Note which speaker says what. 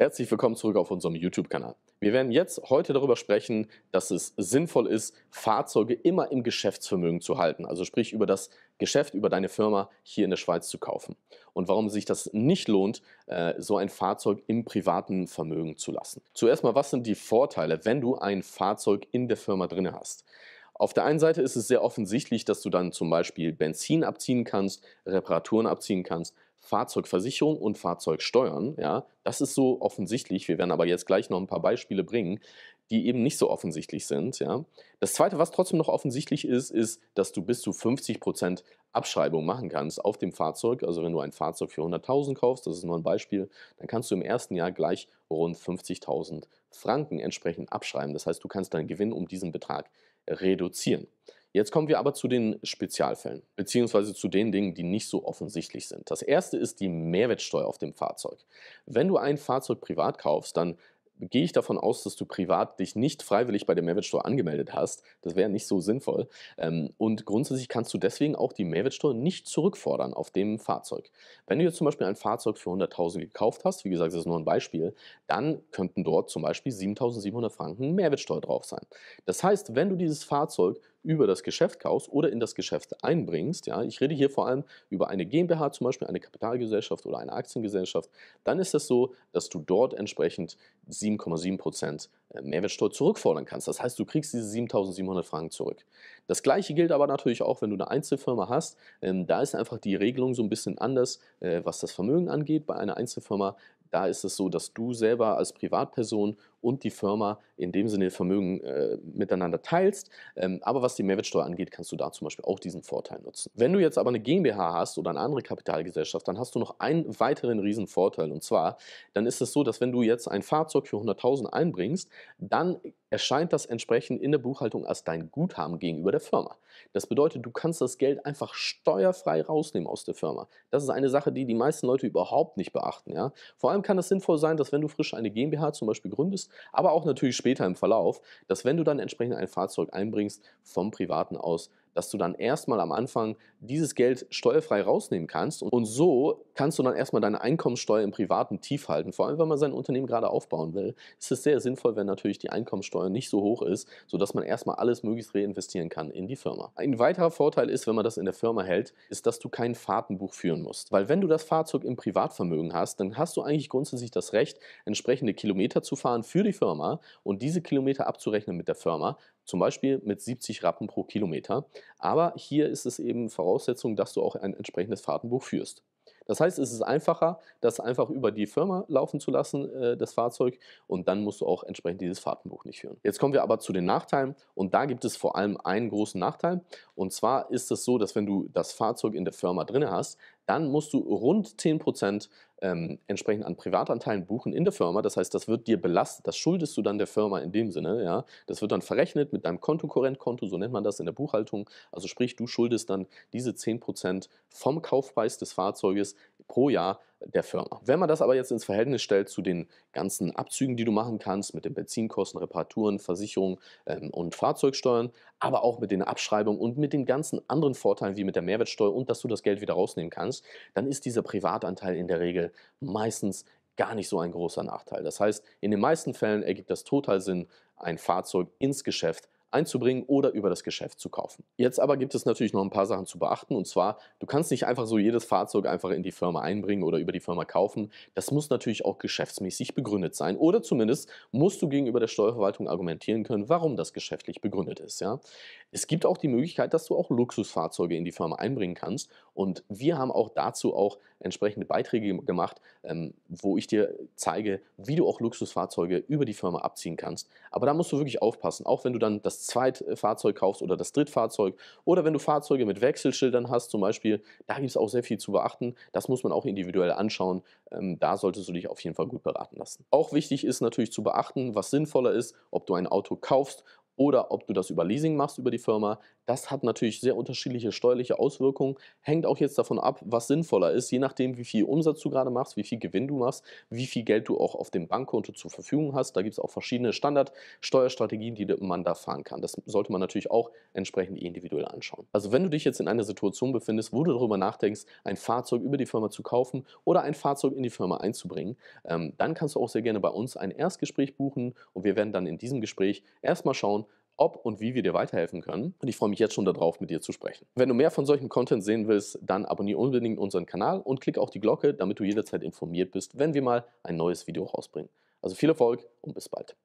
Speaker 1: Herzlich willkommen zurück auf unserem YouTube-Kanal. Wir werden jetzt heute darüber sprechen, dass es sinnvoll ist, Fahrzeuge immer im Geschäftsvermögen zu halten. Also sprich über das Geschäft, über deine Firma hier in der Schweiz zu kaufen. Und warum sich das nicht lohnt, äh, so ein Fahrzeug im privaten Vermögen zu lassen. Zuerst mal, was sind die Vorteile, wenn du ein Fahrzeug in der Firma drin hast? Auf der einen Seite ist es sehr offensichtlich, dass du dann zum Beispiel Benzin abziehen kannst, Reparaturen abziehen kannst, Fahrzeugversicherung und Fahrzeugsteuern, ja, das ist so offensichtlich. Wir werden aber jetzt gleich noch ein paar Beispiele bringen, die eben nicht so offensichtlich sind. Ja. Das Zweite, was trotzdem noch offensichtlich ist, ist, dass du bis zu 50% Abschreibung machen kannst auf dem Fahrzeug. Also wenn du ein Fahrzeug für 100.000 kaufst, das ist nur ein Beispiel, dann kannst du im ersten Jahr gleich rund 50.000 Franken entsprechend abschreiben. Das heißt, du kannst deinen Gewinn um diesen Betrag reduzieren. Jetzt kommen wir aber zu den Spezialfällen, beziehungsweise zu den Dingen, die nicht so offensichtlich sind. Das erste ist die Mehrwertsteuer auf dem Fahrzeug. Wenn du ein Fahrzeug privat kaufst, dann gehe ich davon aus, dass du privat dich nicht freiwillig bei der Mehrwertsteuer angemeldet hast. Das wäre nicht so sinnvoll. Ähm, und grundsätzlich kannst du deswegen auch die Mehrwertsteuer nicht zurückfordern auf dem Fahrzeug. Wenn du jetzt zum Beispiel ein Fahrzeug für 100.000 gekauft hast, wie gesagt, das ist nur ein Beispiel, dann könnten dort zum Beispiel 7.700 Franken Mehrwertsteuer drauf sein. Das heißt, wenn du dieses Fahrzeug über das Geschäft kaufst oder in das Geschäft einbringst, ja, ich rede hier vor allem über eine GmbH zum Beispiel, eine Kapitalgesellschaft oder eine Aktiengesellschaft, dann ist es das so, dass du dort entsprechend 7,7% äh, Mehrwertsteuer zurückfordern kannst. Das heißt, du kriegst diese 7.700 Franken zurück. Das gleiche gilt aber natürlich auch, wenn du eine Einzelfirma hast. Ähm, da ist einfach die Regelung so ein bisschen anders, äh, was das Vermögen angeht. Bei einer Einzelfirma da ist es so, dass du selber als Privatperson und die Firma in dem Sinne Vermögen äh, miteinander teilst. Ähm, aber was die Mehrwertsteuer angeht, kannst du da zum Beispiel auch diesen Vorteil nutzen. Wenn du jetzt aber eine GmbH hast oder eine andere Kapitalgesellschaft, dann hast du noch einen weiteren riesen Vorteil und zwar, dann ist es so, dass wenn du jetzt ein Fahrzeug für 100.000 einbringst, dann erscheint das entsprechend in der Buchhaltung als dein Guthaben gegenüber der Firma. Das bedeutet, du kannst das Geld einfach steuerfrei rausnehmen aus der Firma. Das ist eine Sache, die die meisten Leute überhaupt nicht beachten. Ja? Vor allem kann es sinnvoll sein, dass wenn du frisch eine GmbH zum Beispiel gründest, aber auch natürlich später im Verlauf, dass wenn du dann entsprechend ein Fahrzeug einbringst vom Privaten aus, dass du dann erstmal am Anfang dieses Geld steuerfrei rausnehmen kannst und so kannst du dann erstmal deine Einkommensteuer im Privaten tief halten. Vor allem, wenn man sein Unternehmen gerade aufbauen will, ist es sehr sinnvoll, wenn natürlich die Einkommensteuer nicht so hoch ist, sodass man erstmal alles möglichst reinvestieren kann in die Firma. Ein weiterer Vorteil ist, wenn man das in der Firma hält, ist, dass du kein Fahrtenbuch führen musst. Weil wenn du das Fahrzeug im Privatvermögen hast, dann hast du eigentlich grundsätzlich das Recht, entsprechende Kilometer zu fahren für die Firma und diese Kilometer abzurechnen mit der Firma, zum Beispiel mit 70 Rappen pro Kilometer. Aber hier ist es eben Voraussetzung, dass du auch ein entsprechendes Fahrtenbuch führst. Das heißt, es ist einfacher, das einfach über die Firma laufen zu lassen, äh, das Fahrzeug, und dann musst du auch entsprechend dieses Fahrtenbuch nicht führen. Jetzt kommen wir aber zu den Nachteilen und da gibt es vor allem einen großen Nachteil und zwar ist es so, dass wenn du das Fahrzeug in der Firma drin hast, dann musst du rund 10% ähm, entsprechend an Privatanteilen buchen in der Firma. Das heißt, das wird dir belastet, das schuldest du dann der Firma in dem Sinne. Ja? Das wird dann verrechnet mit deinem Kontokorrentkonto, so nennt man das in der Buchhaltung. Also sprich, du schuldest dann diese 10% vom Kaufpreis des Fahrzeuges pro Jahr der Firma. Wenn man das aber jetzt ins Verhältnis stellt zu den ganzen Abzügen, die du machen kannst, mit den Benzinkosten, Reparaturen, Versicherungen ähm, und Fahrzeugsteuern, aber auch mit den Abschreibungen und mit den ganzen anderen Vorteilen wie mit der Mehrwertsteuer und dass du das Geld wieder rausnehmen kannst, dann ist dieser Privatanteil in der Regel meistens gar nicht so ein großer Nachteil. Das heißt, in den meisten Fällen ergibt das total Sinn, ein Fahrzeug ins Geschäft einzubringen oder über das Geschäft zu kaufen. Jetzt aber gibt es natürlich noch ein paar Sachen zu beachten und zwar, du kannst nicht einfach so jedes Fahrzeug einfach in die Firma einbringen oder über die Firma kaufen. Das muss natürlich auch geschäftsmäßig begründet sein oder zumindest musst du gegenüber der Steuerverwaltung argumentieren können, warum das geschäftlich begründet ist. Ja? Es gibt auch die Möglichkeit, dass du auch Luxusfahrzeuge in die Firma einbringen kannst und wir haben auch dazu auch entsprechende Beiträge gemacht, ähm, wo ich dir zeige, wie du auch Luxusfahrzeuge über die Firma abziehen kannst. Aber da musst du wirklich aufpassen, auch wenn du dann das zweite äh, Fahrzeug kaufst oder das Drittfahrzeug oder wenn du Fahrzeuge mit Wechselschildern hast zum Beispiel, da gibt es auch sehr viel zu beachten. Das muss man auch individuell anschauen. Ähm, da solltest du dich auf jeden Fall gut beraten lassen. Auch wichtig ist natürlich zu beachten, was sinnvoller ist, ob du ein Auto kaufst oder ob du das über Leasing machst über die Firma. Das hat natürlich sehr unterschiedliche steuerliche Auswirkungen, hängt auch jetzt davon ab, was sinnvoller ist, je nachdem, wie viel Umsatz du gerade machst, wie viel Gewinn du machst, wie viel Geld du auch auf dem Bankkonto zur Verfügung hast. Da gibt es auch verschiedene Standardsteuerstrategien, die man da fahren kann. Das sollte man natürlich auch entsprechend individuell anschauen. Also wenn du dich jetzt in einer Situation befindest, wo du darüber nachdenkst, ein Fahrzeug über die Firma zu kaufen oder ein Fahrzeug in die Firma einzubringen, ähm, dann kannst du auch sehr gerne bei uns ein Erstgespräch buchen und wir werden dann in diesem Gespräch erstmal schauen, ob und wie wir dir weiterhelfen können. Und ich freue mich jetzt schon darauf, mit dir zu sprechen. Wenn du mehr von solchen Content sehen willst, dann abonniere unbedingt unseren Kanal und klick auch die Glocke, damit du jederzeit informiert bist, wenn wir mal ein neues Video rausbringen. Also viel Erfolg und bis bald.